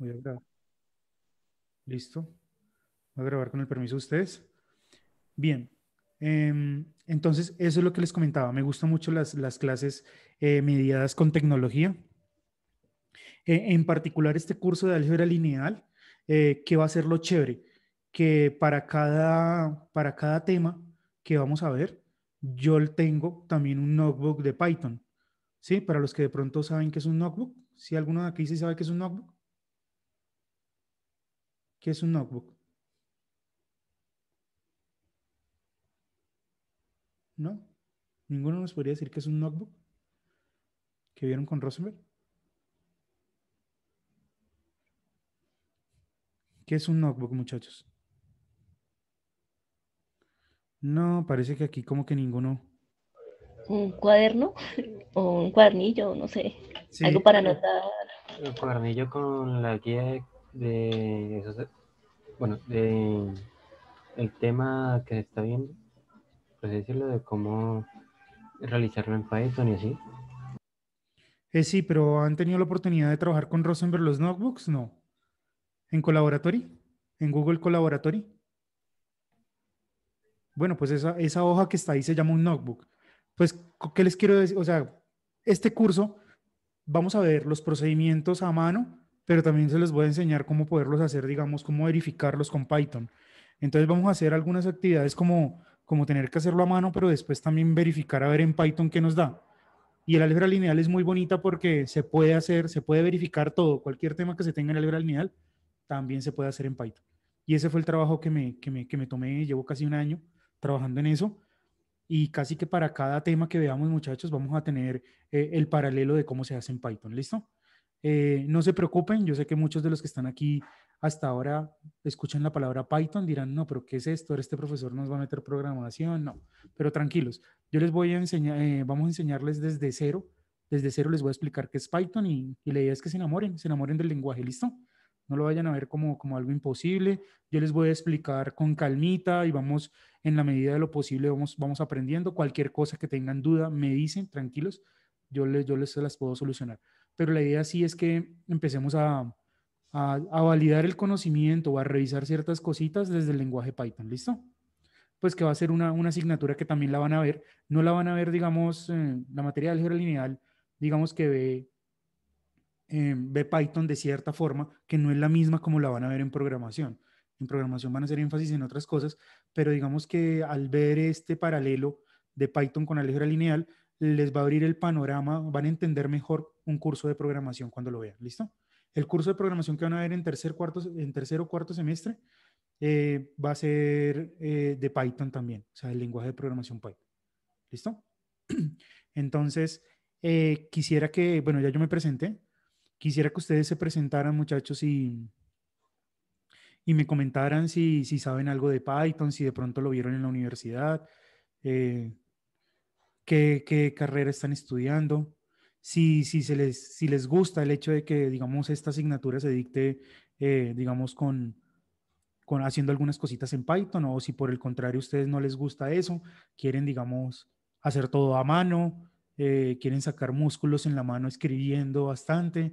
Voy a grabar. Listo. Voy a grabar con el permiso de ustedes. Bien. Em, entonces, eso es lo que les comentaba. Me gustan mucho las, las clases eh, mediadas con tecnología. E, en particular, este curso de álgebra lineal, eh, que va a ser lo chévere, que para cada, para cada tema que vamos a ver, yo tengo también un notebook de Python. ¿Sí? Para los que de pronto saben que es un notebook. Si alguno de aquí sí sabe que es un notebook. ¿Qué es un notebook? ¿No? ¿Ninguno nos podría decir qué es un notebook? ¿Que vieron con Rosenberg? ¿Qué es un notebook, muchachos? No, parece que aquí como que ninguno. Un cuaderno o un cuadernillo, no sé. Algo para anotar. El cuadernillo con la guía de de, bueno, de el tema que se está viendo, pues decirlo de cómo realizarlo en Python y así. Eh, sí, pero ¿han tenido la oportunidad de trabajar con Rosenberg los notebooks? No. ¿En Collaboratory? ¿En Google Collaboratory? Bueno, pues esa, esa hoja que está ahí se llama un notebook. Pues, ¿qué les quiero decir? O sea, este curso vamos a ver los procedimientos a mano pero también se les voy a enseñar cómo poderlos hacer, digamos, cómo verificarlos con Python. Entonces vamos a hacer algunas actividades como, como tener que hacerlo a mano, pero después también verificar a ver en Python qué nos da. Y el álgebra lineal es muy bonita porque se puede hacer, se puede verificar todo, cualquier tema que se tenga en álgebra lineal, también se puede hacer en Python. Y ese fue el trabajo que me, que me, tomé, llevo casi un año trabajando en eso y casi que para cada tema que veamos, muchachos, vamos a tener eh, el paralelo de cómo se hace en Python. ¿Listo? Eh, no se preocupen, yo sé que muchos de los que están aquí hasta ahora escuchan la palabra Python, dirán, no, pero ¿qué es esto? ¿Este profesor nos va a meter programación? No, pero tranquilos, yo les voy a enseñar, eh, vamos a enseñarles desde cero, desde cero les voy a explicar qué es Python y, y, la idea es que se enamoren, se enamoren del lenguaje, ¿listo? No lo vayan a ver como, como algo imposible, yo les voy a explicar con calmita y vamos, en la medida de lo posible, vamos, vamos aprendiendo, cualquier cosa que tengan duda, me dicen, tranquilos, yo les, yo les las puedo solucionar pero la idea sí es que empecemos a, validar el conocimiento o a revisar ciertas cositas desde el lenguaje Python, ¿listo? Pues que va a ser una, asignatura que también la van a ver. No la van a ver, digamos, eh, la materia de álgebra lineal, digamos que ve, eh, ve Python de cierta forma, que no es la misma como la van a ver en programación. En programación van a hacer énfasis en otras cosas, pero digamos que al ver este paralelo de Python con álgebra lineal, les va a abrir el panorama, van a entender mejor un curso de programación cuando lo vean, ¿listo? El curso de programación que van a ver en tercer, cuarto, en o cuarto semestre eh, va a ser eh, de Python también, o sea, el lenguaje de programación Python, ¿listo? Entonces, eh, quisiera que, bueno, ya yo me presenté, quisiera que ustedes se presentaran, muchachos, y, y me comentaran si, si saben algo de Python, si de pronto lo vieron en la universidad, eh, qué, carrera están estudiando, si, si, se les, si les gusta el hecho de que, digamos, esta asignatura se dicte, eh, digamos, con, con, haciendo algunas cositas en Python o si por el contrario ustedes no les gusta eso, quieren, digamos, hacer todo a mano, eh, quieren sacar músculos en la mano escribiendo bastante,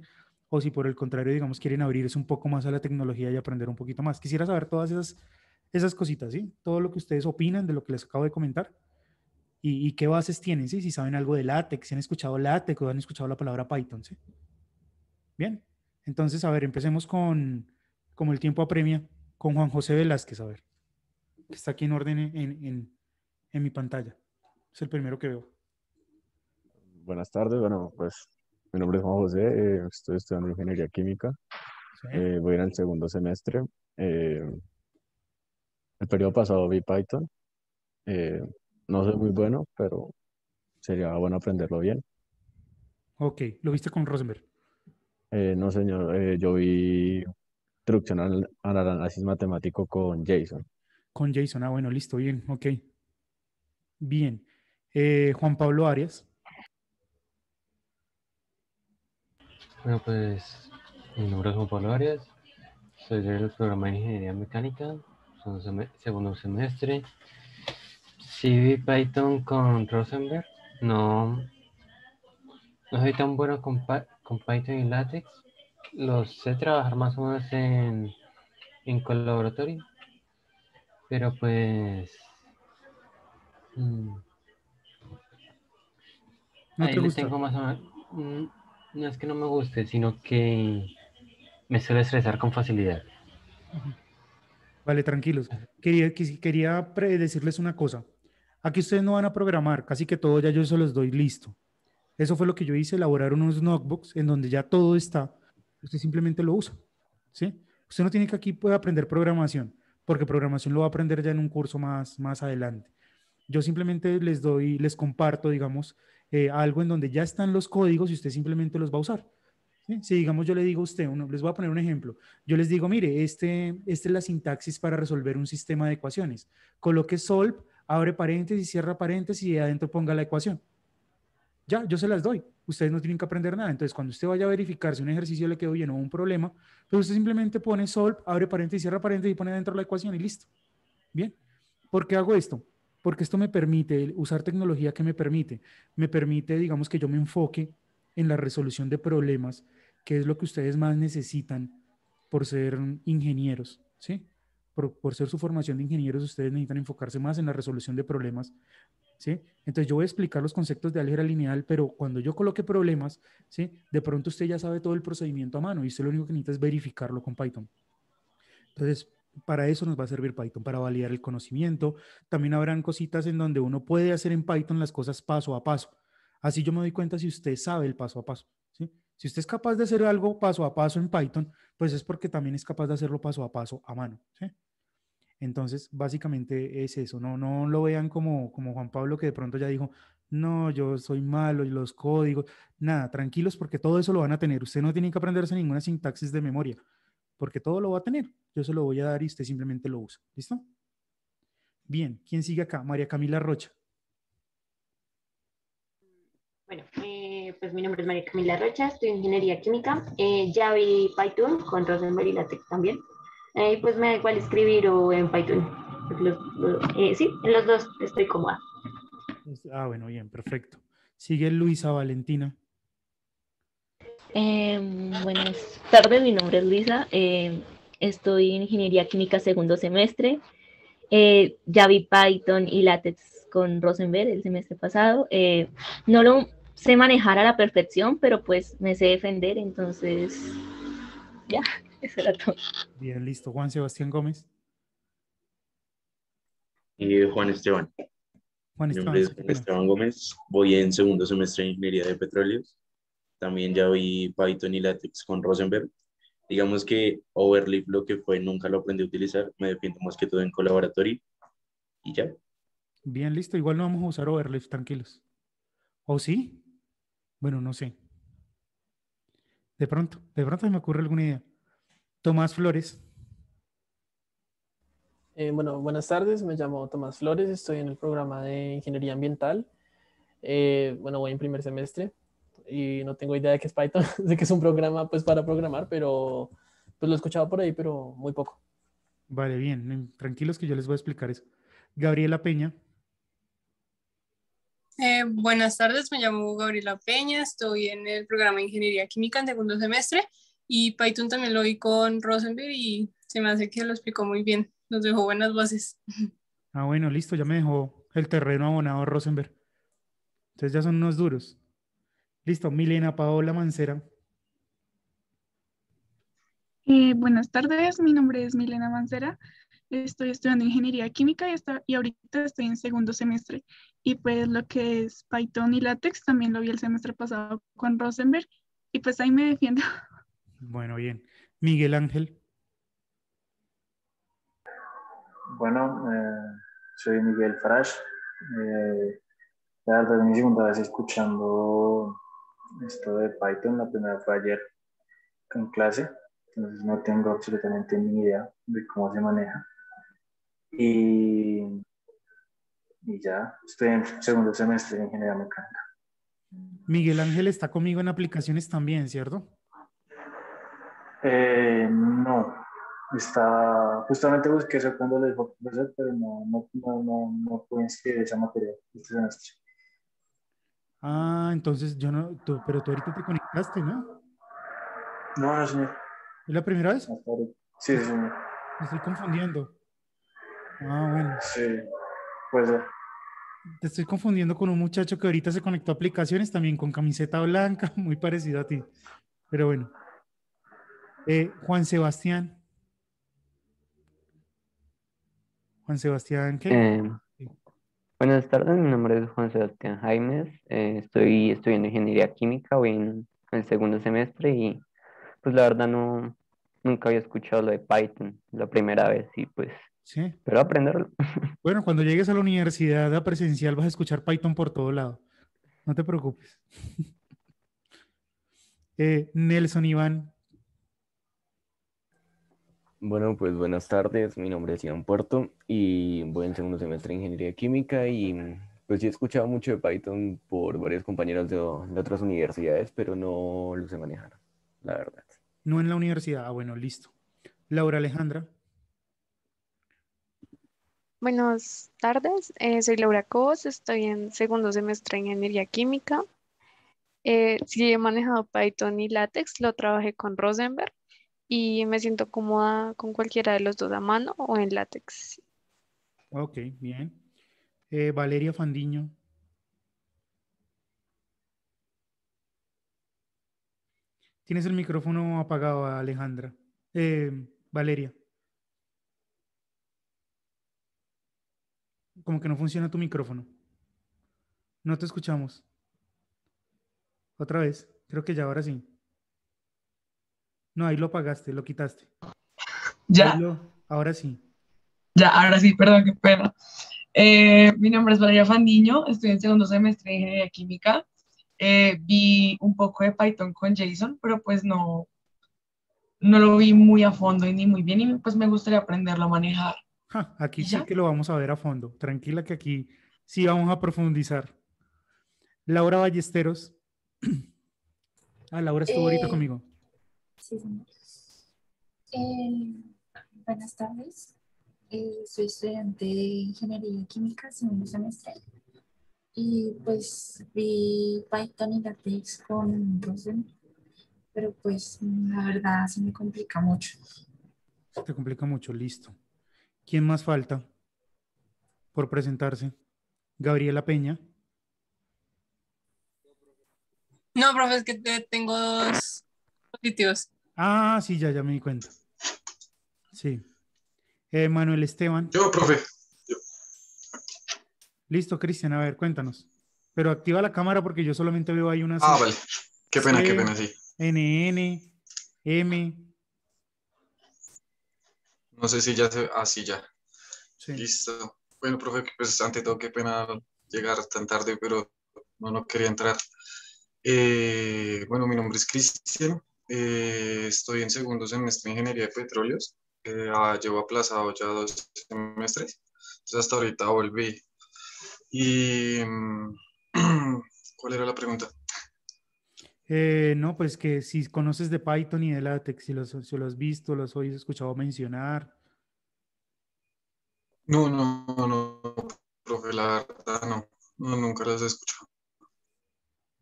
o si por el contrario, digamos, quieren abrirse un poco más a la tecnología y aprender un poquito más. Quisiera saber todas esas, esas cositas, ¿sí? Todo lo que ustedes opinan de lo que les acabo de comentar. ¿Y, qué bases tienen? ¿sí? Si saben algo de látex, si han escuchado látex o han escuchado la palabra Python. ¿sí? Bien, entonces, a ver, empecemos con, como el tiempo apremia, con Juan José Velázquez, a ver, que está aquí en orden en, en, en mi pantalla. Es el primero que veo. Buenas tardes, bueno, pues mi nombre es Juan José, eh, estoy estudiando ingeniería química, Voy eh, voy en el segundo semestre. Eh, el periodo pasado vi Python, eh, no soy muy bueno, pero sería bueno aprenderlo bien. Ok, ¿lo viste con Rosenberg? Eh, no, señor, eh, yo vi introducción al, análisis matemático con Jason. Con Jason, ah, bueno, listo, bien, ok. Bien. Eh, Juan Pablo Arias. Bueno, pues mi nombre es Juan Pablo Arias, soy del programa de Ingeniería Mecánica, segundo semestre. Sí vi Python con Rosenberg. No, no soy tan bueno con, Python y LaTeX. lo sé trabajar más o menos en, en colaboratorio. Pero pues... Mm, no ahí tengo más o menos... Mm, no es que no me guste, sino que me suele estresar con facilidad. Vale, tranquilos. Quería, quería predecirles una cosa. Aquí ustedes no van a programar, casi que todo ya yo se los doy listo. Eso fue lo que yo hice, elaborar unos notebooks en donde ya todo está, usted simplemente lo usa, ¿sí? Usted no tiene que aquí puede aprender programación, porque programación lo va a aprender ya en un curso más, más adelante. Yo simplemente les doy, les comparto, digamos, eh, algo en donde ya están los códigos y usted simplemente los va a usar. ¿sí? Si digamos yo le digo a usted, uno, les voy a poner un ejemplo, yo les digo, mire, este, esta es la sintaxis para resolver un sistema de ecuaciones. Coloque solve abre paréntesis, cierra paréntesis y adentro ponga la ecuación. Ya, yo se las doy. Ustedes no tienen que aprender nada. Entonces, cuando usted vaya a verificar si un ejercicio le quedó bien o un problema, pues usted simplemente pone solve, abre paréntesis, cierra paréntesis y pone adentro la ecuación y listo. Bien. ¿Por qué hago esto? Porque esto me permite usar tecnología que me permite. Me permite, digamos, que yo me enfoque en la resolución de problemas, que es lo que ustedes más necesitan por ser ingenieros, ¿sí? por, ser su formación de ingenieros, ustedes necesitan enfocarse más en la resolución de problemas. ¿sí? Entonces yo voy a explicar los conceptos de álgebra lineal, pero cuando yo coloque problemas, ¿sí? de pronto usted ya sabe todo el procedimiento a mano y usted lo único que necesita es verificarlo con Python. Entonces, para eso nos va a servir Python, para validar el conocimiento. También habrán cositas en donde uno puede hacer en Python las cosas paso a paso. Así yo me doy cuenta si usted sabe el paso a paso. ¿sí? Si usted es capaz de hacer algo paso a paso en Python, pues es porque también es capaz de hacerlo paso a paso a mano. ¿sí? Entonces, básicamente es eso, no, no lo vean como, como Juan Pablo que de pronto ya dijo, no, yo soy malo, y los códigos, nada, tranquilos porque todo eso lo van a tener. Usted no tiene que aprenderse ninguna sintaxis de memoria, porque todo lo va a tener. Yo se lo voy a dar y usted simplemente lo usa. ¿Listo? Bien, ¿quién sigue acá? María Camila Rocha. Bueno, eh, pues mi nombre es María Camila Rocha, estoy en Ingeniería Química, eh, ya vi Python, con Rosemary y LaTeX también. Ahí pues me da igual escribir o en Python. Eh, sí, en los dos estoy cómoda. Ah, bueno, bien, perfecto. Sigue Luisa Valentina. Em, buenas tardes, mi nombre es Luisa. Em, estoy en Ingeniería Química segundo semestre. Eh, ya vi Python y LaTeX con Rosenberg el semestre pasado. Eh, no lo sé manejar a la perfección, pero pues me sé defender, entonces ya. Bien, listo. Juan Sebastián Gómez. Y eh, Juan Esteban. Juan Esteban, Gómez. Voy en segundo semestre de Ingeniería de Petróleos. También ya vi Python y LaTeX con Rosenberg. Digamos que Overleaf lo que fue nunca lo aprendí a utilizar. Me defiendo más que todo en colaboratorio. Y ya. Bien, listo. Igual no vamos a usar Overleaf, tranquilos. ¿O sí? Bueno, no sé. De pronto, de pronto se me ocurre alguna idea. Tomás Flores. Eh, bueno, buenas tardes, me llamo Tomás Flores, estoy en el programa de Ingeniería Ambiental. Eh, bueno, voy en primer semestre y no tengo idea de qué es Python, de que es un programa pues para programar, pero pues lo he escuchado por ahí, pero muy poco. Vale, bien, tranquilos que yo les voy a explicar eso. Gabriela Peña. Eh, buenas tardes, me llamo Gabriela Peña, estoy en el programa de Ingeniería Química en segundo semestre y Python también lo vi con Rosenberg y se me hace que lo explicó muy bien. Nos dejó buenas bases. Ah, bueno, listo, ya me dejó el terreno abonado Rosenberg. Entonces ya son unos duros. Listo, Milena Paola Mancera. Eh, buenas tardes, mi nombre es Milena Mancera. Estoy estudiando ingeniería química y, está, y ahorita estoy en segundo semestre. Y pues lo que es Python y LaTeX también lo vi el semestre pasado con Rosenberg y pues ahí me defiendo. Bueno, bien. Miguel Ángel. Bueno, eh, soy Miguel Frash. Eh, la verdad es mi segunda vez escuchando esto de Python. La primera fue ayer en clase. Entonces no tengo absolutamente ni idea de cómo se maneja. Y, y ya, estoy en segundo semestre de ingeniería mecánica. Miguel Ángel está conmigo en aplicaciones también, ¿cierto? Eh, no, está, justamente busqué eso cuando de pero no, no, no, no, no pude inscribir esa materia este Ah, entonces yo no, pero tú ahorita te conectaste, ¿no? No, no, señor. ¿Es la primera vez? sí, sí, señor. Me estoy confundiendo. Ah, bueno. Sí, pues. ser. Te estoy confundiendo con un muchacho que ahorita se conectó a aplicaciones también con camiseta blanca, muy parecido a ti. Pero bueno. Eh, Juan Sebastián. Juan Sebastián, ¿qué? Eh, buenas tardes, mi nombre es Juan Sebastián Jaimes. Eh, estoy estudiando ingeniería química, voy en el segundo semestre y pues la verdad no, nunca había escuchado lo de Python, la primera vez y pues... Sí. Pero aprenderlo. Bueno, cuando llegues a la universidad presencial vas a escuchar Python por todo lado. No te preocupes. Nelson Iván. Bueno, pues buenas tardes. Mi nombre es Iván Puerto y voy en segundo semestre de Ingeniería Química y mm, pues sí he escuchado mucho de Python por varios compañeros de, otras universidades, pero no lo sé manejar, la verdad. No en la universidad. Ah, bueno, listo. Laura Alejandra. Buenas tardes, eh, soy Laura Cobos, estoy en segundo semestre de Ingeniería Química. Eh, sí he manejado Python y LaTeX, lo trabajé con Rosenberg y me siento cómoda con cualquiera de los dos a mano o en látex. Ok, bien. Eh, Valeria Fandiño. Tienes el micrófono apagado, Alejandra. Eh, Valeria. Como que no funciona tu micrófono. No te escuchamos. Otra vez. Creo que ya ahora sí. No, ahí lo pagaste, lo quitaste. Ya. ahora sí. Ya, ahora sí, perdón, qué eh, mi nombre es Valeria Fandiño, estoy en segundo semestre de Ingeniería Química. Eh, vi un poco de Python con Jason, pero pues no, no lo vi muy a fondo y ni muy bien, y pues me gustaría aprenderlo a manejar. aquí sí que lo vamos a ver a fondo. Tranquila que aquí sí vamos a profundizar. Laura Ballesteros. Ah, Laura estuvo ahorita eh, conmigo. Eh, buenas tardes. Eh, soy estudiante de Ingeniería Química, segundo semestre. Y pues vi Python y LaTeX con Rosen, pero pues la verdad se me complica mucho. Se te complica mucho, listo. ¿Quién más falta por presentarse? Gabriela Peña. No, profe, es que tengo dos, positivos. Ah, sí, ya, ya me di cuenta. Sí. Eh, Manuel Esteban. Yo, profe. Listo, Cristian, a ver, cuéntanos. Pero activa la cámara porque yo solamente veo ahí unas. Ah, vale. Qué pena, qué pena, sí. NN, M. No sé si ya se. Ah, sí, ya. Listo. Bueno, profe, pues, antes todo, qué pena llegar tan tarde, pero no, no quería entrar. Eh, bueno, mi nombre es Cristian. Eh, estoy en segundo semestre de Ingeniería de Petróleos. Ah, llevo aplazado ya dos semestres. Entonces hasta ahorita volví. Mm, cuál era la pregunta? Eh, no, pues que si conoces de Python y de LaTeX, si los, si has visto, los has escuchado mencionar. No, no, no, profe, la verdad no, no nunca los he escuchado.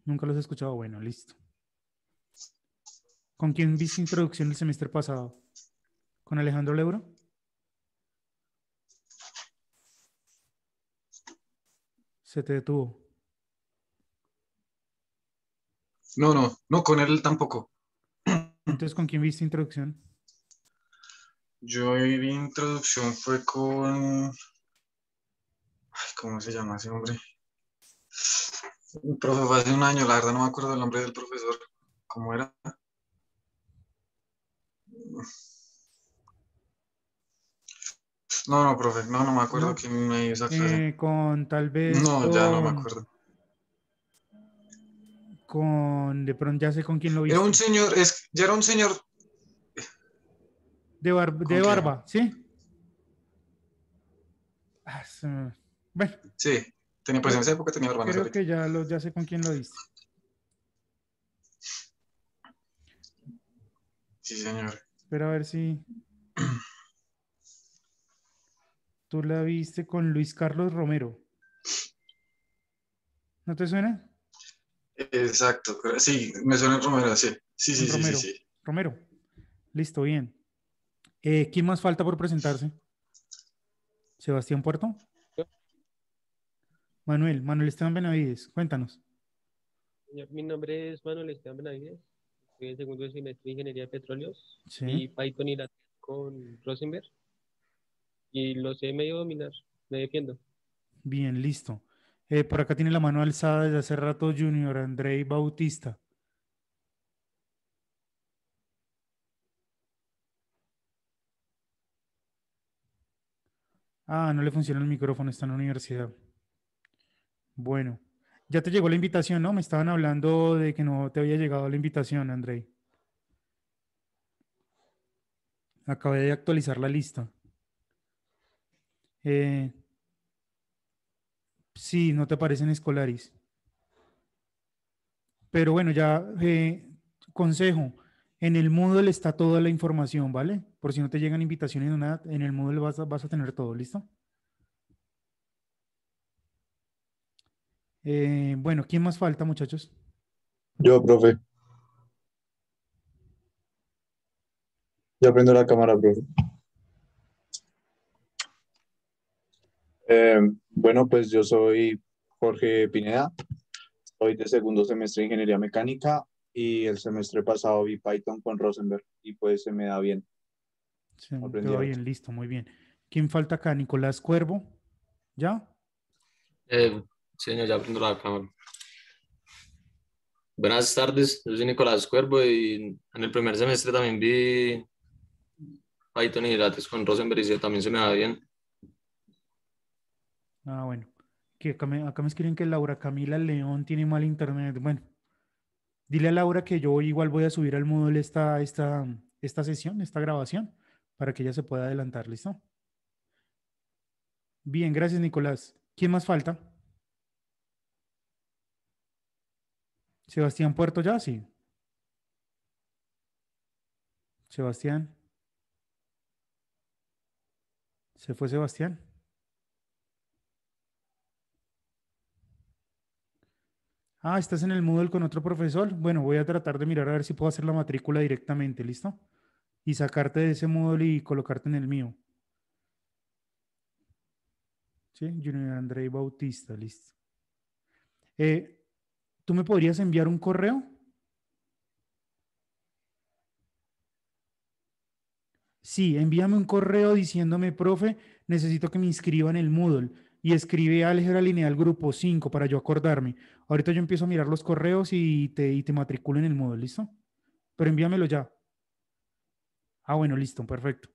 Nunca los he escuchado, bueno, listo. ¿Con quién viste introducción el semestre pasado? ¿Con Alejandro Leuro? Se te detuvo. No, no, no con él tampoco. Entonces, ¿con quién viste introducción? Yo vi introducción fue con. Ay, ¿Cómo se llama ese hombre? Un profe hace un año, la verdad no me acuerdo el nombre del profesor. ¿Cómo era? No, no, profe, no, no me acuerdo quién me hizo eh, Con tal vez. No, ya no me acuerdo. Con, de pronto ya sé con quién lo vi. Era un señor, es, ya era un señor. De, de barba, ¿sí? Ah, bueno. Sí, tenía, presencia en esa época tenía barba. Creo que ya, lo, ya sé con quién lo viste. Sí, señor. Espera a ver si. Tú la viste con Luis Carlos Romero. ¿No te suena? Exacto, sí, me suena Romero, sí. Sí, sí, Romero. sí, sí, Romero. Listo, bien. Eh, ¿Quién más falta por presentarse? Sebastián Puerto. Manuel, Manuel Esteban Benavides, cuéntanos. Mi nombre es Manuel Esteban Benavides. Estoy en segundo semestre Ingeniería de Petróleos y Python y con Rosenberg. Y lo sé medio dominar, me defiendo. Bien, listo. Eh, por acá tiene la mano alzada desde hace rato Junior Andrei Bautista. Ah, no le funciona el micrófono, está en la universidad. Bueno. Ya te llegó la invitación, ¿no? Me estaban hablando de que no te había llegado la invitación, André. Acabé de actualizar la lista. Eh, sí, no te aparecen escolaris. Pero bueno, ya eh, consejo. En el Moodle está toda la información, ¿vale? Por si no te llegan invitaciones en el Moodle vas vas a tener todo, ¿listo? Eh, bueno, ¿quién más falta, muchachos? Yo, profe. Ya prendo la cámara, profe. Eh, bueno, pues yo soy Jorge Pineda. Soy de segundo semestre de Ingeniería Mecánica y el semestre pasado vi Python con Rosenberg y pues se me da bien. Se me bien, listo, muy bien. ¿Quién falta acá? Nicolás Cuervo. ¿Ya? Eh, Señor, ya prendo la cámara. Buenas tardes, yo soy Nicolás Cuervo y en el primer semestre también vi Python y Gratis con Rosenberg y también se me da bien. Ah, bueno. acá, me, escriben que Laura Camila León tiene mal internet. Bueno, dile a Laura que yo igual voy a subir al módulo esta, esta, esta sesión, esta grabación, para que ella se pueda adelantar, ¿listo? Bien, gracias Nicolás. ¿Quién más falta? Sebastián Puerto ya, sí. Sebastián. Se fue Sebastián. Ah, estás en el Moodle con otro profesor. Bueno, voy a tratar de mirar a ver si puedo hacer la matrícula directamente, ¿listo? Y sacarte de ese Moodle y colocarte en el mío. Sí, Junior André Bautista, listo. Eh, ¿Tú me podrías enviar un correo? Sí, envíame un correo diciéndome, profe, necesito que me inscriba en el Moodle y escribe álgebra lineal grupo 5 para yo acordarme. Ahorita yo empiezo a mirar los correos y te, y te matriculo en el Moodle, ¿listo? Pero envíamelo ya. Ah, bueno, listo, perfecto.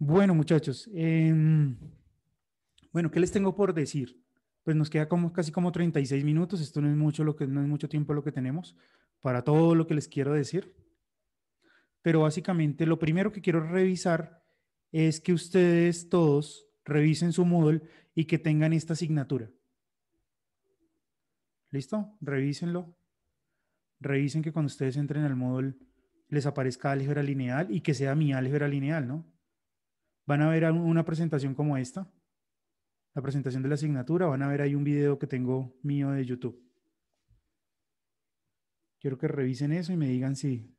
Bueno, muchachos. Em, bueno, ¿qué les tengo por decir? pues nos queda como, casi como 36 minutos. Esto no es mucho, lo que, no es mucho tiempo lo que tenemos para todo lo que les quiero decir. Pero básicamente lo primero que quiero revisar es que ustedes todos revisen su Moodle y que tengan esta asignatura. ¿Listo? Revísenlo. Revisen que cuando ustedes entren al Moodle les aparezca álgebra lineal y que sea mi álgebra lineal, ¿no? Van a ver una presentación como esta presentación de la asignatura, van a ver hay un video que tengo mío de YouTube. Quiero que revisen eso y me digan si,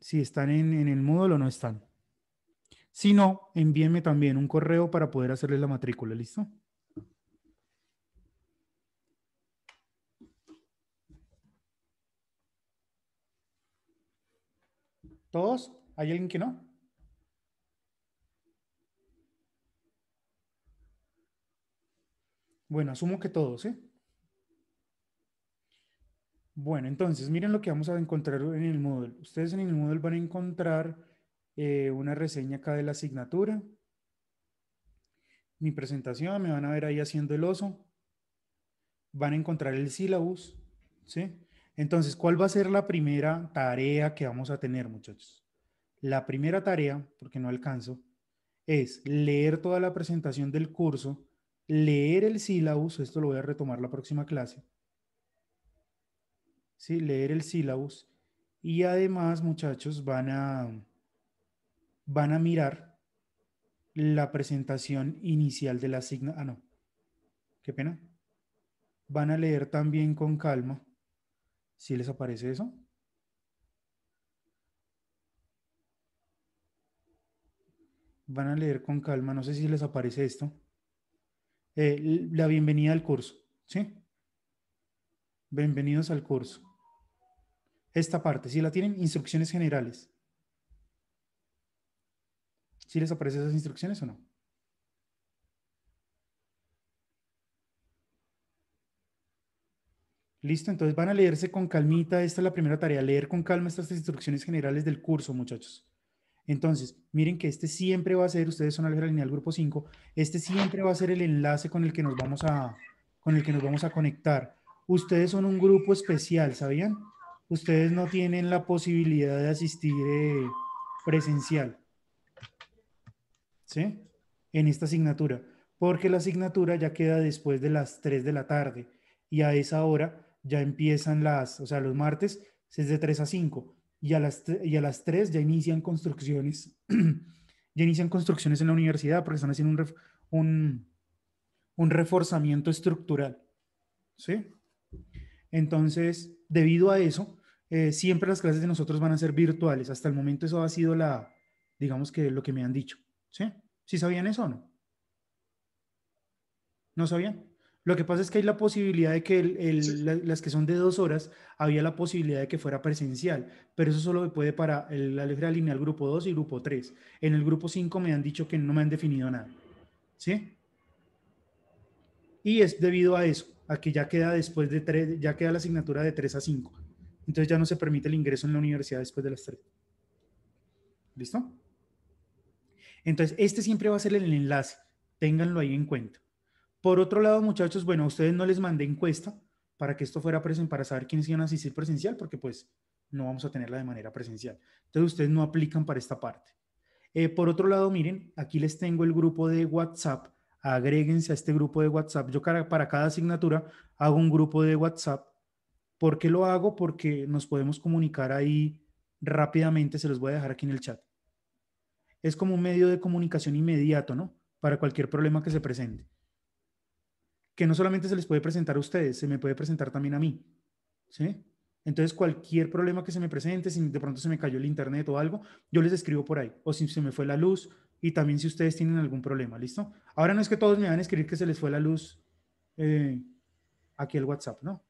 si están en, en el módulo o no están. Si no, envíenme también un correo para poder hacerles la matrícula, ¿listo? ¿Todos? ¿Hay alguien que no? Bueno, asumo que todos, ¿sí? Bueno, entonces miren lo que vamos a encontrar en el Moodle, Ustedes en el Moodle van a encontrar eh, una reseña acá de la asignatura. Mi presentación, me van a ver ahí haciendo el oso. Van a encontrar el sílabus, ¿sí? Entonces, ¿cuál va a ser la primera tarea que vamos a tener, muchachos? La primera tarea, porque no alcanzo, es leer toda la presentación del curso leer el sílabus, esto lo voy a retomar la próxima clase, ¿sí? leer el sílabus y además muchachos van a, van a mirar la presentación inicial de la asignación, ah no, qué pena, van a leer también con calma, si les aparece eso. Van a leer con calma, no sé si les aparece esto. Eh, la bienvenida al curso. ¿sí? Bienvenidos al curso. Esta parte, si la tienen, instrucciones generales. ¿Sí les aparecen esas instrucciones o no? Listo, entonces van a leerse con calmita. Esta es la primera tarea, leer con calma estas instrucciones generales del curso, muchachos. Entonces, miren que este siempre va a ser, ustedes son álgebra lineal grupo 5, este siempre va a ser el enlace con el que nos vamos a, con el que nos vamos a conectar. Ustedes son un grupo especial, ¿sabían? Ustedes no tienen la posibilidad de asistir eh, presencial. ¿Sí? En esta asignatura. Porque la asignatura ya queda después de las 3 de la tarde. Y a esa hora ya empiezan las, o sea, los martes es de 3 a 5 y a las, y 3 ya inician construcciones, ya inician construcciones en la universidad porque están haciendo un, reforzamiento estructural. ¿sí? Entonces, debido a eso, eh, siempre las clases de nosotros van a ser virtuales. Hasta el momento eso ha sido la, digamos que lo que me han dicho. ¿Sí? ¿Sí sabían eso o no? ¿No sabían? Lo que pasa es que hay la posibilidad de que las que son de dos horas, había la posibilidad de que fuera presencial, pero eso solo puede para la letra lineal grupo 2 y grupo 3. En el grupo 5 me han dicho que no me han definido nada. ¿Sí? Y es debido a eso, a que ya queda después de tres, ya queda la asignatura de 3 a 5. Entonces ya no se permite el ingreso en la universidad después de las 3. ¿Listo? Entonces, este siempre va a ser el enlace. Ténganlo ahí en cuenta. Por otro lado, muchachos, bueno, a ustedes no les mandé encuesta para que esto fuera presencial, para saber quiénes iban a asistir presencial, porque pues no vamos a tenerla de manera presencial. Entonces ustedes no aplican para esta parte. Eh, por otro lado, miren, aquí les tengo el grupo de WhatsApp. Agréguense a este grupo de WhatsApp. Yo para cada asignatura hago un grupo de WhatsApp. ¿Por qué lo hago? Porque nos podemos comunicar ahí rápidamente. Se los voy a dejar aquí en el chat. Es como un medio de comunicación inmediato, ¿no? Para cualquier problema que se presente que no solamente se les puede presentar a ustedes, se me puede presentar también a mí. ¿Sí? Entonces, cualquier problema que se me presente, si de pronto se me cayó el internet o algo, yo les escribo por ahí. O si se me fue la luz, y también si ustedes tienen algún problema, ¿listo? Ahora no es que todos me van a escribir que se les fue la luz eh, aquí el WhatsApp, ¿no?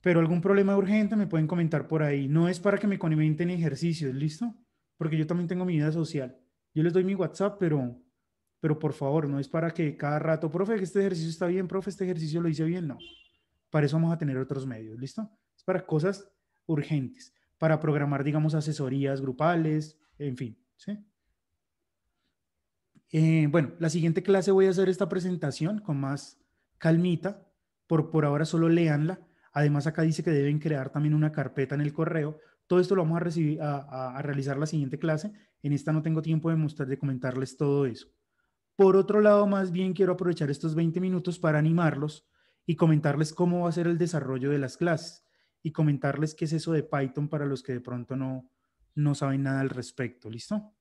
Pero algún problema urgente me pueden comentar por ahí. No es para que me comenten ejercicios, ¿listo? Porque yo también tengo mi vida social. Yo les doy mi WhatsApp, pero pero por favor, no es para que cada rato, profe, que este ejercicio está bien, profe, este ejercicio lo hice bien, no. Para eso vamos a tener otros medios, ¿listo? Es para cosas urgentes, para programar, digamos, asesorías grupales, en fin, ¿sí? Eh, bueno, la siguiente clase voy a hacer esta presentación con más calmita, por, por ahora solo leanla. Además, acá dice que deben crear también una carpeta en el correo. Todo esto lo vamos a, recibir, a realizar la siguiente clase. En esta no tengo tiempo de, mostrar, de comentarles todo eso. Por otro lado, más bien quiero aprovechar estos 20 minutos para animarlos y comentarles cómo va a ser el desarrollo de las clases y comentarles qué es eso de Python para los que de pronto no, no saben nada al respecto. ¿Listo?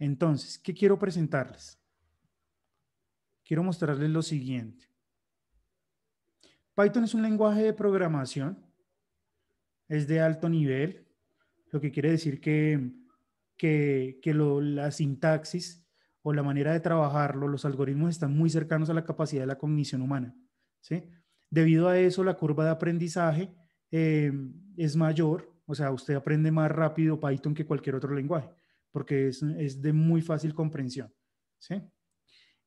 Entonces, ¿qué quiero presentarles? Quiero mostrarles lo siguiente. Python es un lenguaje de programación, es de alto nivel, lo que quiere decir que, que, que lo, la sintaxis o la manera de trabajarlo, los algoritmos están muy cercanos a la capacidad de la cognición humana. ¿sí? Debido a eso, la curva de aprendizaje eh, es mayor, o sea, usted aprende más rápido Python que cualquier otro lenguaje, porque es, de muy fácil comprensión. ¿sí?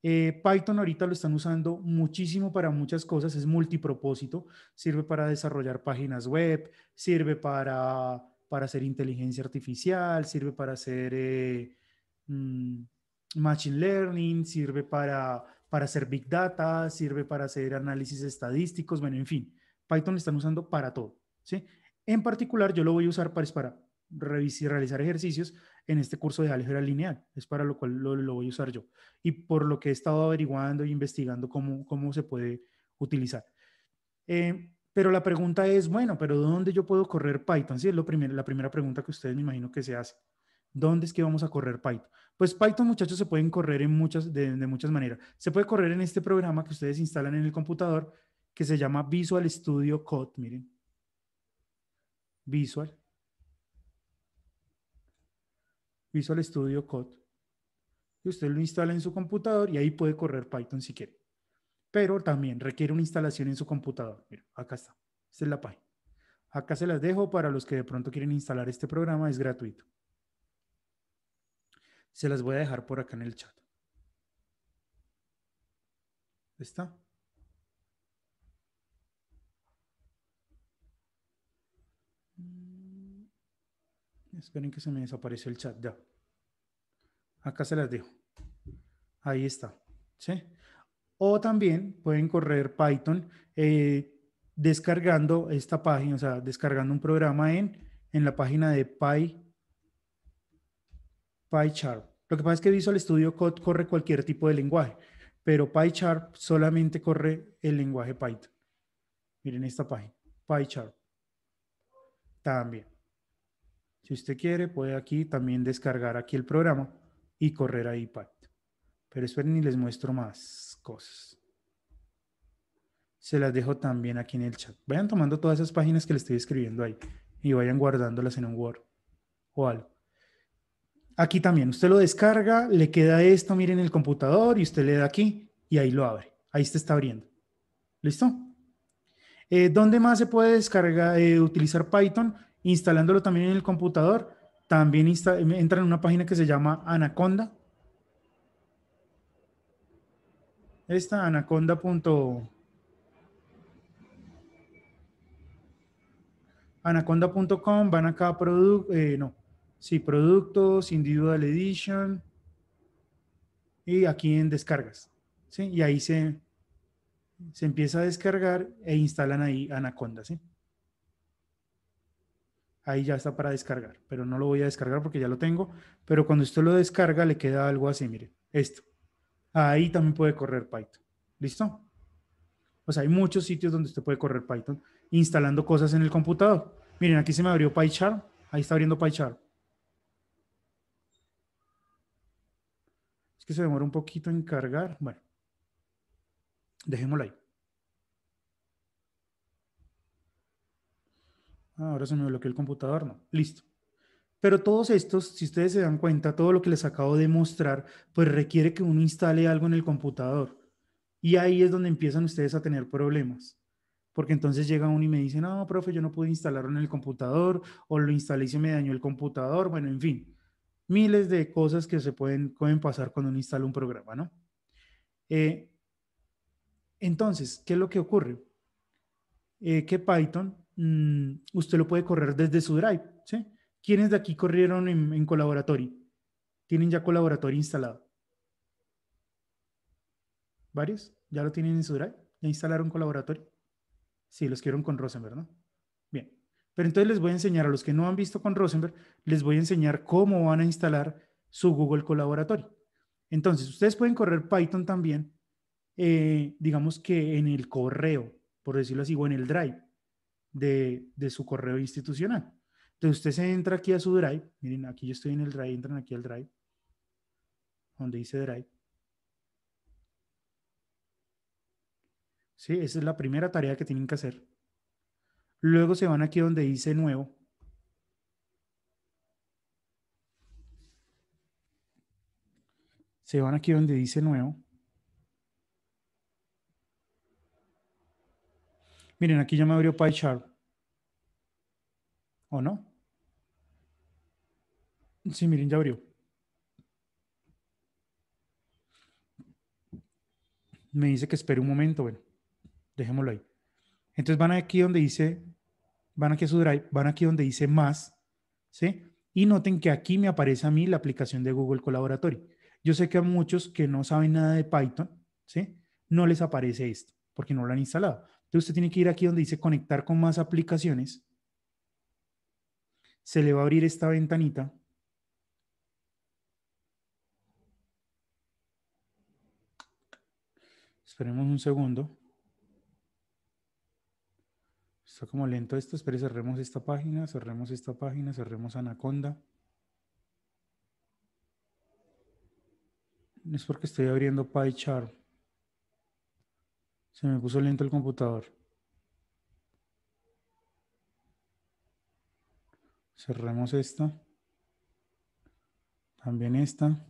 Eh, Python ahorita lo están usando muchísimo para muchas cosas, es multipropósito, sirve para desarrollar páginas web, sirve para, hacer inteligencia artificial, sirve para hacer eh, mm, Machine Learning, sirve para, para hacer Big Data, sirve para hacer análisis estadísticos, bueno, en fin, Python lo están usando para todo, ¿sí? En particular, yo lo voy a usar para, para revisar, realizar ejercicios en este curso de álgebra lineal, es para lo cual lo, voy a usar yo, y por lo que he estado averiguando e investigando cómo, se puede utilizar. Eh, pero la pregunta es, bueno, pero ¿dónde yo puedo correr Python? Sí, es lo primero, la primera pregunta que ustedes me imagino que se hace. ¿Dónde es que vamos a correr Python? Pues Python, muchachos, se pueden correr en muchas, de, muchas maneras. Se puede correr en este programa que ustedes instalan en el computador, que se llama Visual Studio Code, miren. Visual. Visual Studio Code. Y usted lo instala en su computador y ahí puede correr Python si quiere. Pero también requiere una instalación en su computador. Miren, acá está. Esta es la página. Acá se las dejo para los que de pronto quieren instalar este programa, es gratuito. Se las voy a dejar por acá en el chat. ¿Está? Mm, esperen que se me desapareció el chat ya. Acá se las dejo. Ahí está. ¿Sí? O también pueden correr Python eh, descargando esta página, o sea, descargando un programa en, en la página de Py PyCharm. Lo que pasa es que Visual Studio Code corre cualquier tipo de lenguaje, pero PyCharm solamente corre el lenguaje Python. Miren esta página, PyCharm. También. Si usted quiere, puede aquí también descargar aquí el programa y correr ahí Python. Pero esperen y les muestro más cosas. Se las dejo también aquí en el chat. Vayan tomando todas esas páginas que les estoy escribiendo ahí y vayan guardándolas en un Word o algo. Aquí también, usted lo descarga, le queda esto, miren el computador y usted le da aquí y ahí lo abre. Ahí se está abriendo. ¿Listo? Eh, ¿Dónde más se puede descargar, eh, utilizar Python? Instalándolo también en el computador. También em, entra en una página que se llama Anaconda. Esta, anaconda. anaconda.com, van acá a eh, no, Sí, productos, individual edition. Y aquí en descargas. ¿sí? Y ahí se, se empieza a descargar e instalan ahí Anaconda. Ahí ya está para descargar, pero no lo voy a descargar porque ya lo tengo. Pero cuando usted lo descarga, le queda algo así, Miren, esto. Ahí también puede correr Python. ¿Listo? O sea, hay muchos sitios donde usted puede correr Python instalando cosas en el computador. Miren, aquí se me abrió PyCharm. Ahí está abriendo PyCharm. que se demora un poquito en cargar. Bueno, dejémoslo ahí. Ah, ahora se me bloqueó el computador, no. Listo. Pero todos estos, si ustedes se dan cuenta, todo lo que les acabo de mostrar, pues requiere que uno instale algo en el computador. Y ahí es donde empiezan ustedes a tener problemas. Porque entonces llega uno y me dice, no, profe, yo no pude instalarlo en el computador, o lo instalé y se me dañó el computador, bueno, en fin miles de cosas que se pueden, pueden pasar cuando uno instala un programa, ¿no? Eh, entonces, ¿qué es lo que ocurre? Eh, que Python mm, usted lo puede correr desde su drive, ¿sí? ¿Quiénes de aquí corrieron en, en ¿Tienen ya colaboratory instalado? ¿Varios? ¿Ya lo tienen en su drive? ¿Ya instalaron colaboratory. Sí, los quiero con Rosenberg, ¿no? Pero entonces les voy a enseñar a los que no han visto con Rosenberg, les voy a enseñar cómo van a instalar su Google Collaboratory. Entonces, ustedes pueden correr Python también, eh, digamos que en el correo, por decirlo así, o en el Drive de, de su correo institucional. Entonces, usted se entra aquí a su Drive. Miren, aquí yo estoy en el Drive, entran aquí al Drive, donde dice Drive. Sí, esa es la primera tarea que tienen que hacer. Luego se van aquí donde dice nuevo. Se van aquí donde dice nuevo. Miren, aquí ya me abrió PyCharm. ¿O no? Sí, miren, ya abrió. Me dice que espere un momento. Bueno, dejémoslo ahí. Entonces van aquí donde dice, van aquí a su Drive, van aquí donde dice más, ¿sí? Y noten que aquí me aparece a mí la aplicación de Google Collaboratory. Yo sé que a muchos que no saben nada de Python, ¿sí? No les aparece esto porque no lo han instalado. Entonces usted tiene que ir aquí donde dice conectar con más aplicaciones. Se le va a abrir esta ventanita. Esperemos un segundo. Está como lento esto. Espere, cerremos esta página, cerremos esta página, cerremos Anaconda. Es porque estoy abriendo PyCharm. Se me puso lento el computador. Cerremos esta. También esta.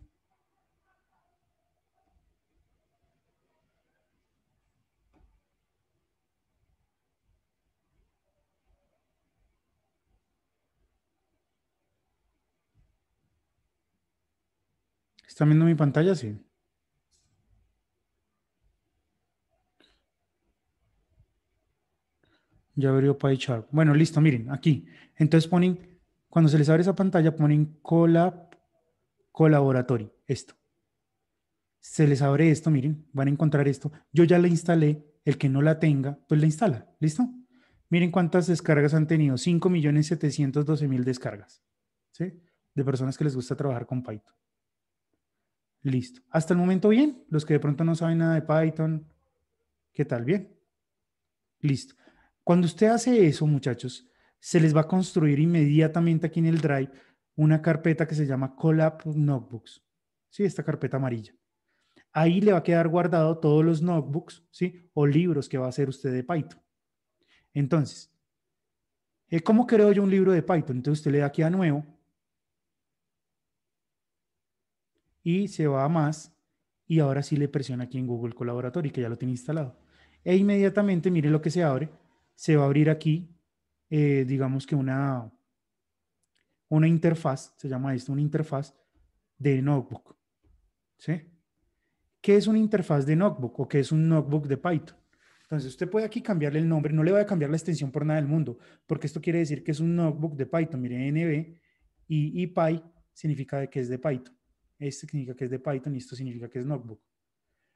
¿Están viendo mi pantalla? Sí. Ya abrió PyCharm. Bueno, listo, miren, aquí. Entonces ponen, cuando se les abre esa pantalla, ponen Colaboratory. esto. Se les abre esto, miren, van a encontrar esto. Yo ya la instalé, el que no la tenga, pues la instala, ¿listo? Miren cuántas descargas han tenido, 5.712.000 descargas, ¿sí? De personas que les gusta trabajar con Python. Listo. Hasta el momento bien. Los que de pronto no saben nada de Python, ¿qué tal? Bien. Listo. Cuando usted hace eso, muchachos, se les va a construir inmediatamente aquí en el Drive una carpeta que se llama Collab Notebooks. ¿Sí? Esta carpeta amarilla. Ahí le va a quedar guardado todos los notebooks, ¿sí? O libros que va a hacer usted de Python. Entonces, eh, ¿cómo creo yo un libro de Python? Entonces usted le da aquí a nuevo y se va a más y ahora sí le presiona aquí en Google Collaboratory, que ya lo tiene instalado. E inmediatamente, mire lo que se abre, se va a abrir aquí, eh, digamos que una, una interfaz, se llama esto, una interfaz de notebook. ¿Sí? ¿Qué es una interfaz de notebook o qué es un notebook de Python? Entonces, usted puede aquí cambiarle el nombre, no le va a cambiar la extensión por nada del mundo, porque esto quiere decir que es un notebook de Python. Mire, NB y, y significa que es de Python esto significa que es de Python y esto significa que es notebook.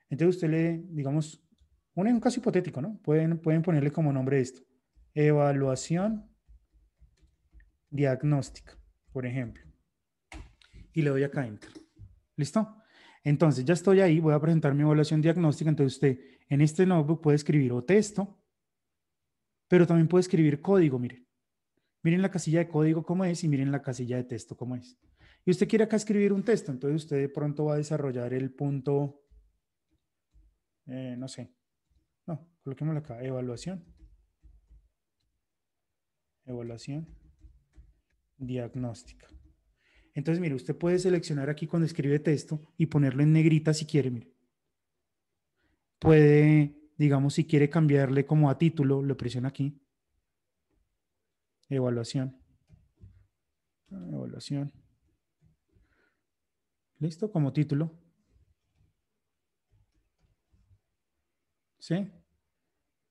Entonces usted le, digamos, un, un caso hipotético, ¿no? Pueden, pueden ponerle como nombre esto. Evaluación diagnóstica, por ejemplo. Y le doy acá Enter. ¿Listo? Entonces ya estoy ahí, voy a presentar mi evaluación diagnóstica. Entonces usted en este notebook puede escribir o texto, pero también puede escribir código, miren. Miren la casilla de código cómo es y miren la casilla de texto cómo es. Y usted quiere acá escribir un texto, entonces usted pronto va a desarrollar el punto, eh, no sé, no, coloquémoslo acá, evaluación. Evaluación diagnóstica. Entonces, mire, usted puede seleccionar aquí cuando escribe texto y ponerlo en negrita si quiere, mire. Puede, digamos, si quiere cambiarle como a título, lo presiona aquí. Evaluación. Evaluación. ¿Listo? Como título. ¿Sí?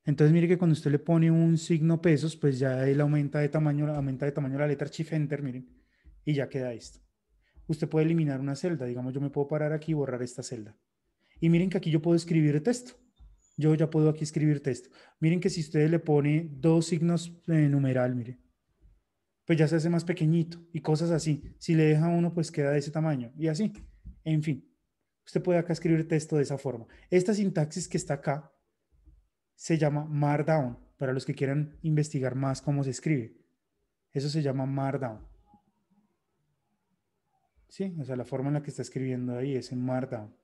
Entonces mire que cuando usted le pone un signo pesos, pues ya él aumenta de tamaño, aumenta de tamaño la letra Shift Enter, miren, y ya queda esto. Usted puede eliminar una celda, digamos yo me puedo parar aquí y borrar esta celda. Y miren que aquí yo puedo escribir texto. Yo ya puedo aquí escribir texto. Miren que si usted le pone dos signos eh, numeral, miren, pues ya se hace más pequeñito y cosas así. Si le deja uno, pues queda de ese tamaño y así. En fin, usted puede acá escribir texto de esa forma. Esta sintaxis que está acá se llama Markdown, para los que quieran investigar más cómo se escribe. Eso se llama Markdown. Sí, o sea, la forma en la que está escribiendo ahí es en Markdown.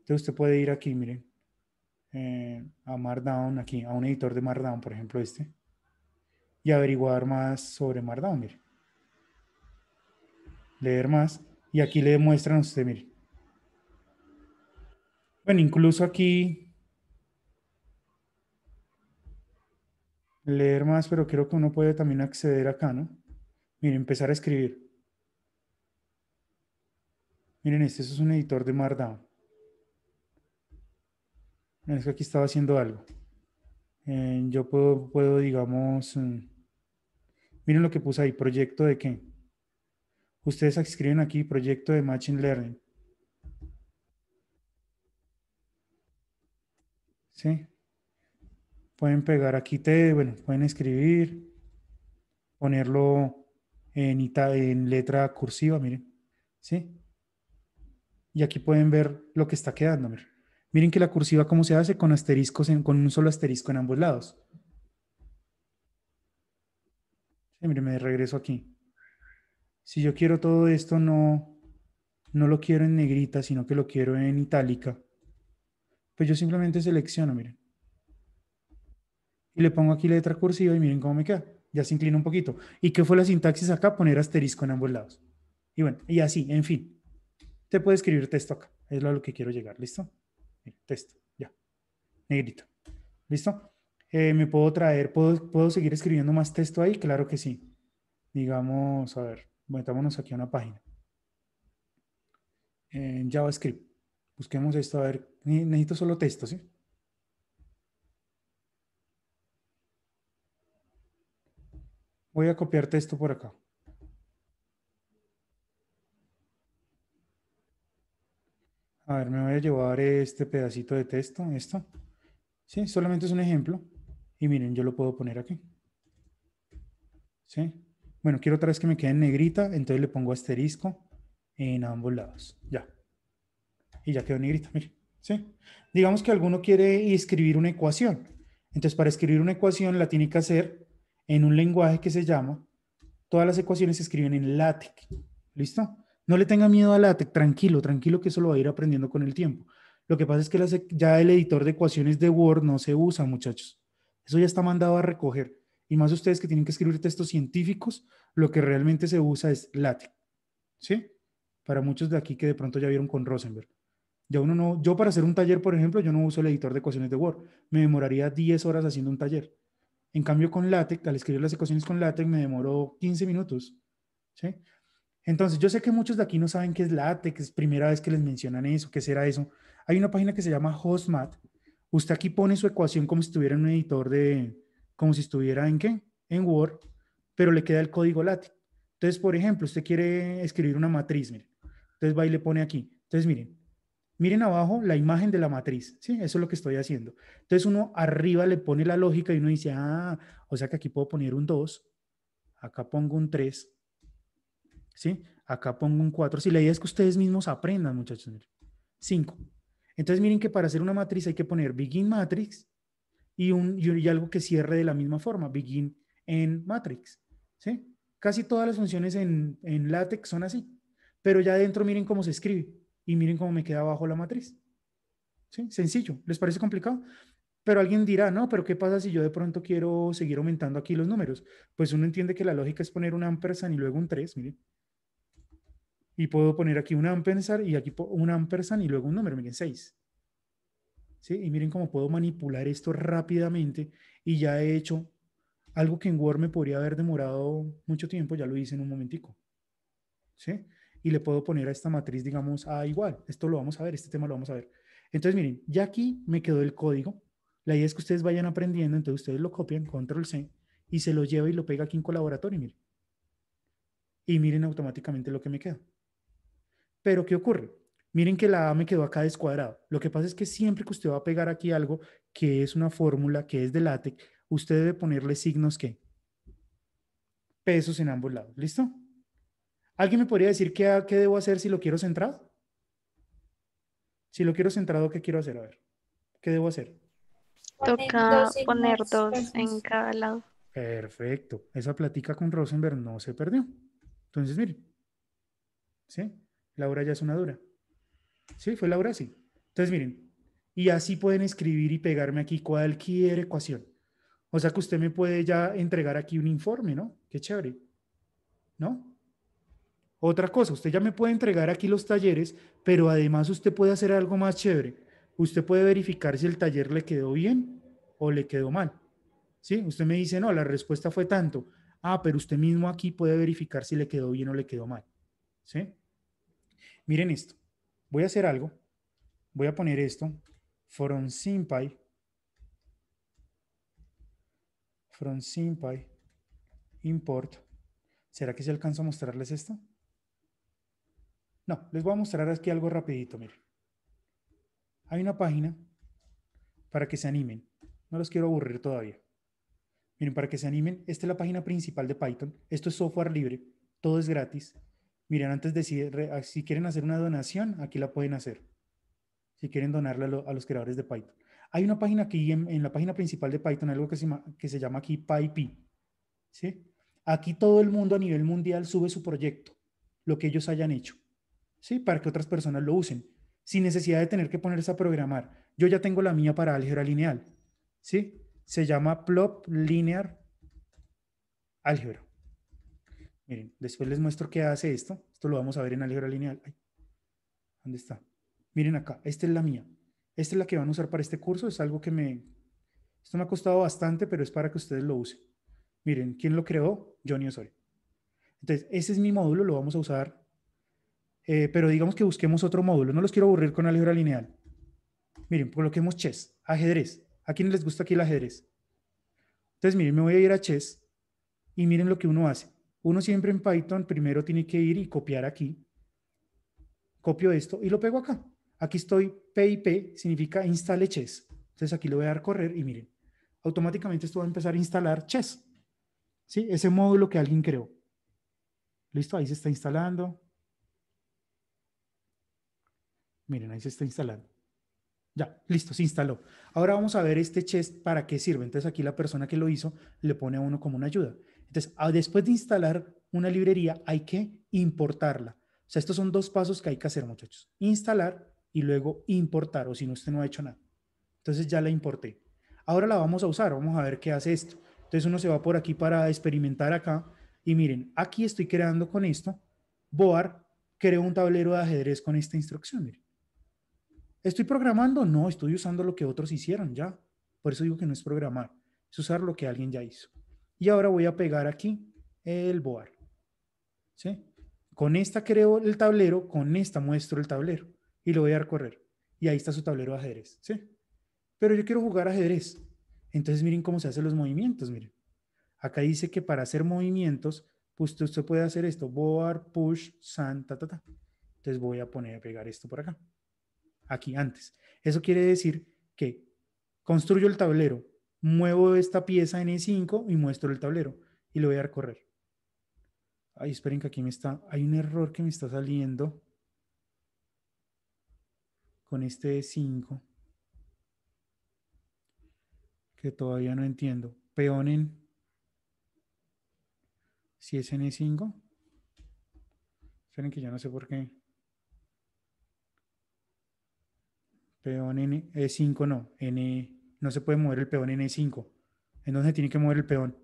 Entonces usted puede ir aquí, miren, eh, a Markdown, aquí, a un editor de Markdown, por ejemplo, este y averiguar más sobre Markdown, Leer más. Y aquí le demuestran a usted, miren, Bueno, incluso aquí... Leer más, pero creo que uno puede también acceder acá, ¿no? miren empezar a escribir. Miren, este es un editor de Markdown. Es que aquí estaba haciendo algo. Eh, yo puedo, puedo digamos... Mm, Miren lo que puse ahí, proyecto de qué. Ustedes escriben aquí proyecto de Machine Learning. ¿Sí? Pueden pegar aquí T, bueno, pueden escribir, ponerlo en, en letra cursiva, miren. ¿Sí? Y aquí pueden ver lo que está quedando, miren. Miren que la cursiva, ¿cómo se hace? Con asteriscos, con un solo asterisco en ambos lados. Miren, me regreso aquí. Si yo quiero todo esto, no, no lo quiero en negrita, sino que lo quiero en itálica. Pues yo simplemente selecciono, miren. Y le pongo aquí letra cursiva y miren cómo me queda. Ya se inclina un poquito. ¿Y qué fue la sintaxis acá? Poner asterisco en ambos lados. Y bueno, y así, en fin. te puede escribir texto acá. Es a lo que quiero llegar. ¿Listo? Texto. Ya. Negrito. ¿Listo? Eh, me puedo traer, ¿puedo, ¿puedo seguir escribiendo más texto ahí? Claro que sí. Digamos, a ver, metámonos aquí a una página. En JavaScript. Busquemos esto, a ver, necesito solo texto, ¿sí? Voy a copiar texto por acá. A ver, me voy a llevar este pedacito de texto, esto. Sí, solamente es un ejemplo. Y miren, yo lo puedo poner aquí. ¿Sí? Bueno, quiero otra vez que me quede en negrita, entonces le pongo asterisco en ambos lados. Ya. Y ya quedó negrita, miren. ¿Sí? Digamos que alguno quiere escribir una ecuación. Entonces, para escribir una ecuación la tiene que hacer en un lenguaje que se llama, todas las ecuaciones se escriben en Latec. ¿Listo? No le tenga miedo a Latec. tranquilo, tranquilo que eso lo va a ir aprendiendo con el tiempo. Lo que pasa es que e, ya el editor de ecuaciones de Word no se usa, muchachos. Eso ya está mandado a recoger. Y más ustedes que tienen que escribir textos científicos, lo que realmente se usa es LaTeX. ¿Sí? Para muchos de aquí que de pronto ya vieron con Rosenberg. Ya uno no, yo para hacer un taller, por ejemplo, yo no uso el editor de ecuaciones de Word. Me demoraría 10 horas haciendo un taller. En cambio, con LaTeX, al escribir las ecuaciones con LaTeX, me demoró 15 minutos. ¿Sí? Entonces, yo sé que muchos de aquí no saben qué es LaTeX, es primera vez que les mencionan eso, qué será eso. Hay una página que se llama HostMath, Usted aquí pone su ecuación como si estuviera en un editor de, como si estuviera en qué? En Word, pero le queda el código LaTeX. Entonces, por ejemplo, usted quiere escribir una matriz, miren. Entonces va y le pone aquí. Entonces, miren, miren abajo la imagen de la matriz, ¿sí? Eso es lo que estoy haciendo. Entonces uno arriba le pone la lógica y uno dice, ah, o sea que aquí puedo poner un 2, acá pongo un 3, ¿sí? Acá pongo un 4. Si sí, la idea es que ustedes mismos aprendan, muchachos. 5. Entonces miren que para hacer una matriz hay que poner begin matrix y, un, y algo que cierre de la misma forma, begin en matrix. ¿sí? Casi todas las funciones en, en LaTeX son así, pero ya adentro miren cómo se escribe y miren cómo me queda abajo la matriz. ¿Sí? Sencillo, ¿les parece complicado? Pero alguien dirá, no, pero ¿qué pasa si yo de pronto quiero seguir aumentando aquí los números? Pues uno entiende que la lógica es poner un ampersand y luego un 3, miren y puedo poner aquí un ampersand y aquí un ampersand y luego un número, miren, 6. ¿Sí? Y miren cómo puedo manipular esto rápidamente y ya he hecho algo que en Word me podría haber demorado mucho tiempo, ya lo hice en un momentico. ¿Sí? Y le puedo poner a esta matriz, digamos, A igual. Esto lo vamos a ver, este tema lo vamos a ver. Entonces, miren, ya aquí me quedó el código. La idea es que ustedes vayan aprendiendo, entonces ustedes lo copian, control C, y se lo lleva y lo pega aquí en colaboratorio, miren. Y miren automáticamente lo que me queda. Pero ¿qué ocurre? Miren que la A me quedó acá descuadrado. Lo que pasa es que siempre que usted va a pegar aquí algo que es una fórmula, que es de látex, usted debe ponerle signos que pesos en ambos lados. ¿Listo? ¿Alguien me podría decir qué, debo hacer si lo quiero centrado? Si lo quiero centrado, ¿qué quiero hacer? A ver, ¿qué debo hacer? Toca poner dos en cada lado. Perfecto. Esa plática con Rosenberg no se perdió. Entonces, miren. ¿Sí? Laura ya es una dura. Sí, fue Laura, sí. Entonces, miren, y así pueden escribir y pegarme aquí cualquier ecuación. O sea que usted me puede ya entregar aquí un informe, ¿no? Qué chévere. ¿No? Otra cosa, usted ya me puede entregar aquí los talleres, pero además usted puede hacer algo más chévere. Usted puede verificar si el taller le quedó bien o le quedó mal. ¿Sí? Usted me dice, no, la respuesta fue tanto. Ah, pero usted mismo aquí puede verificar si le quedó bien o le quedó mal. ¿Sí? Miren esto. Voy a hacer algo. Voy a poner esto. From SimPy. From SimPy. Import. ¿Será que se alcanza a mostrarles esto? No, les voy a mostrar aquí algo rapidito, miren. Hay una página para que se animen. No los quiero aburrir todavía. Miren, para que se animen, esta es la página principal de Python. Esto es software libre, todo es gratis. Miren, antes de ah, si, quieren hacer una donación, aquí la pueden hacer. Si quieren donarla a, los creadores de Python. Hay una página aquí en, la página principal de Python, algo que se, que se llama aquí PyPy. ¿sí? Aquí todo el mundo a nivel mundial sube su proyecto, lo que ellos hayan hecho, ¿sí? para que otras personas lo usen, sin necesidad de tener que ponerse a programar. Yo ya tengo la mía para álgebra lineal. ¿sí? Se llama Plop Linear Álgebra. Miren, después les muestro qué hace esto. Esto lo vamos a ver en álgebra lineal. ¿Dónde está? Miren acá, esta es la mía. Esta es la que van a usar para este curso. Es algo que me... Esto me ha costado bastante, pero es para que ustedes lo usen. Miren, ¿quién lo creó? Johnny Osorio. Entonces, ese es mi módulo, lo vamos a usar. Eh, pero digamos que busquemos otro módulo. No los quiero aburrir con álgebra lineal. Miren, coloquemos chess, ajedrez. ¿A quién les gusta aquí el ajedrez? Entonces, miren, me voy a ir a chess y miren lo que uno hace. Uno siempre en Python primero tiene que ir y copiar aquí. Copio esto y lo pego acá. Aquí estoy, PIP significa instale chess. Entonces aquí lo voy a dar correr y miren, automáticamente esto va a empezar a instalar chess. ¿Sí? Ese módulo que alguien creó. Listo, ahí se está instalando. Miren, ahí se está instalando. Ya, listo, se instaló. Ahora vamos a ver este Chess para qué sirve. Entonces aquí la persona que lo hizo le pone a uno como una ayuda. Entonces, después de instalar una librería, hay que importarla. O sea, estos son dos pasos que hay que hacer, muchachos. Instalar y luego importar, o si no, usted no ha hecho nada. Entonces ya la importé. Ahora la vamos a usar, vamos a ver qué hace esto. Entonces uno se va por aquí para experimentar acá. Y miren, aquí estoy creando con esto. Boar creo un tablero de ajedrez con esta instrucción. ¿Estoy programando? No, estoy usando lo que otros hicieron ya. Por eso digo que no es programar, es usar lo que alguien ya hizo. Y ahora voy a pegar aquí el boar. ¿Sí? Con esta creo el tablero, con esta muestro el tablero y lo voy a recorrer. Y ahí está su tablero de ajedrez. ¿Sí? Pero yo quiero jugar ajedrez. Entonces miren cómo se hacen los movimientos. Miren. Acá dice que para hacer movimientos, pues, usted, usted puede hacer esto. Boar, push, san, ta, ta, ta. Entonces voy a poner a pegar esto por acá. Aquí antes. Eso quiere decir que construyo el tablero, muevo esta pieza en E5 y muestro el tablero y lo voy a recorrer. Ay, esperen que aquí me está, hay un error que me está saliendo con este E5 que todavía no entiendo. Peón en, si es en E5, esperen que ya no sé por qué. Peón en E5 no, n e no se puede mover el peón en E5. ¿En dónde tiene que mover el peón?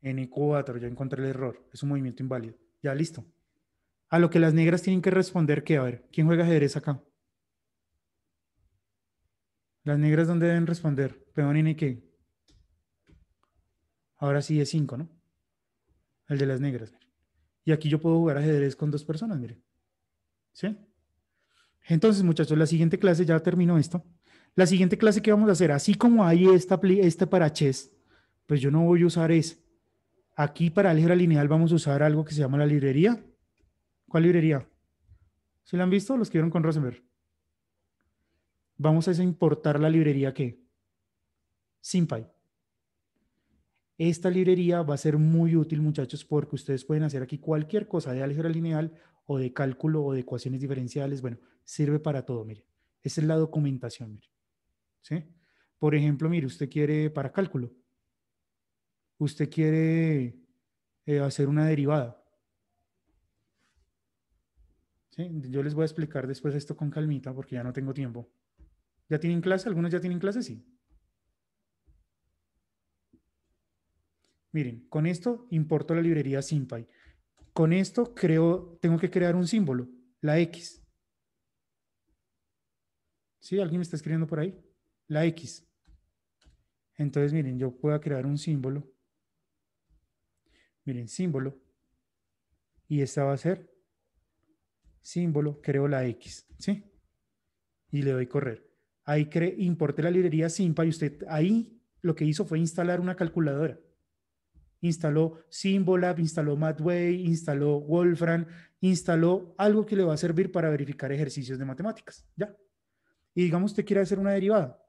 En E4, ya encontré el error. Es un movimiento inválido. Ya listo. A lo que las negras tienen que responder que, a ver, ¿quién juega ajedrez acá? Las negras, ¿dónde deben responder? Peón en E Ahora sí e 5, ¿no? El de las negras. Y aquí yo puedo jugar ajedrez con dos personas, miren. ¿Sí? Entonces, muchachos, la siguiente clase ya terminó esto. La siguiente clase que vamos a hacer, así como hay esta, este para chess, pues yo no voy a usar esa. Aquí para álgebra lineal vamos a usar algo que se llama la librería. ¿Cuál librería? ¿Se la han visto? Los que con Rosenberg. Vamos a importar la librería que SimPy. Esta librería va a ser muy útil, muchachos, porque ustedes pueden hacer aquí cualquier cosa de álgebra lineal o de cálculo o de ecuaciones diferenciales. Bueno, sirve para todo, miren. Esa es la documentación, miren. ¿sí? Por ejemplo, mire, usted quiere para cálculo, usted quiere eh, hacer una derivada. Yo les voy a explicar después esto con calmita porque ya no tengo tiempo. ¿Ya tienen clase? ¿Algunos ya tienen clase? Sí. Miren, con esto importo la librería SymPy. Con esto creo, tengo que crear un símbolo, la X. ¿Sí? ¿Alguien me está escribiendo por ahí? la X. Entonces, miren, yo puedo crear un símbolo. Miren, símbolo. Y esta va a ser símbolo, creo la X, ¿sí? Y le doy correr. Ahí importé la librería Simpa y usted ahí lo que hizo fue instalar una calculadora. Instaló Simbolab, instaló Matway instaló Wolfram, instaló algo que le va a servir para verificar ejercicios de matemáticas, ¿ya? Y digamos usted quiere hacer una derivada.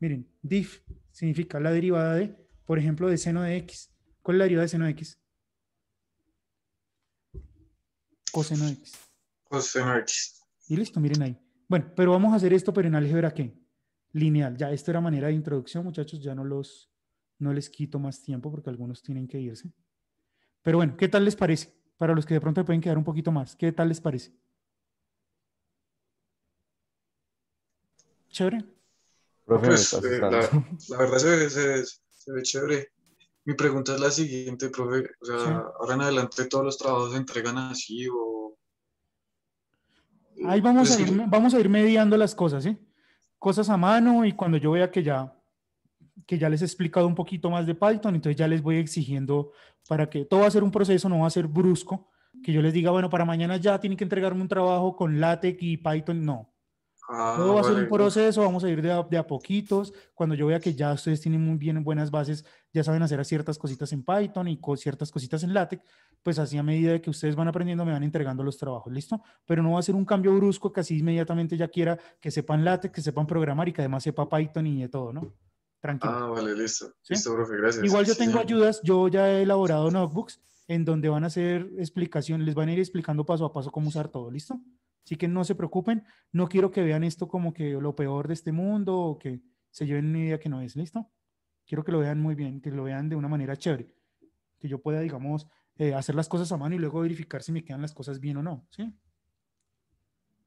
Miren, dif, significa la derivada de, por ejemplo, de seno de x. ¿Cuál es la derivada de seno de x? Coseno de x. Coseno de x. Y listo, miren ahí. Bueno, pero vamos a hacer esto, pero en álgebra ¿qué? Lineal. Ya, esta era manera de introducción, muchachos. Ya no, los, no les quito más tiempo porque algunos tienen que irse. Pero bueno, ¿qué tal les parece? Para los que de pronto pueden quedar un poquito más, ¿qué tal les parece? Chévere. Profe, pues, eh, la, verdad se, ve chévere. Mi pregunta es la siguiente, profe. ahora en adelante todos los trabajos se entregan así o... Eh, Ahí vamos, a ir, vamos a ir mediando las cosas, ¿sí? Cosas a mano y cuando yo vea que ya que ya les he explicado un poquito más de Python, entonces ya les voy exigiendo para que todo va a ser un proceso, no va a ser brusco, que yo les diga, bueno, para mañana ya tienen que entregarme un trabajo con LaTeX y Python, no. Ah, todo va a ser un pues. proceso, vamos a ir de a, de a, poquitos. Cuando yo vea que ya ustedes tienen muy bien buenas bases, ya saben hacer ciertas cositas en Python y ciertas cositas en LaTeX, pues así a medida de que ustedes van aprendiendo me van entregando los trabajos, ¿listo? Pero no va a ser un cambio brusco que así inmediatamente ya quiera que sepan LaTeX, que sepan programar y que además sepa Python y de todo, ¿no? Tranquilo. Ah, vale, listo. ¿Sí? Listo, profe, gracias. Igual yo tengo ayudas, yo ya he elaborado notebooks en donde van a hacer explicación, les van a ir explicando paso a paso cómo usar todo, ¿listo? Así que no se preocupen, no quiero que vean esto como que lo peor de este mundo o que se lleven una idea que no es, ¿listo? Quiero que lo vean muy bien, que lo vean de una manera chévere, que yo pueda, digamos, eh, hacer las cosas a mano y luego verificar si me quedan las cosas bien o no, ¿sí?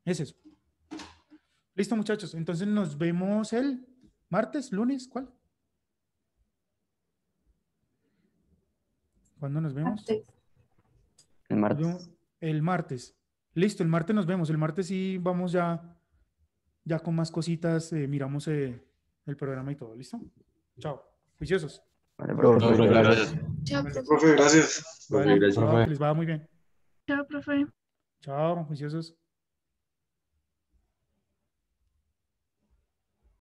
Es eso. Listo, muchachos. Entonces nos vemos el martes, lunes, ¿cuál? ¿Cuándo nos vemos? El martes. el martes. Listo, el martes nos vemos. El martes sí vamos ya, ya con más cositas. Eh, miramos eh, el programa y todo. ¿Listo? Chao. Juiciosos. Vale, profe. gracias. Chao, profe. Gracias. Vale, gracias. Profe. Les va muy bien. Chao, profe. Chao, juiciosos.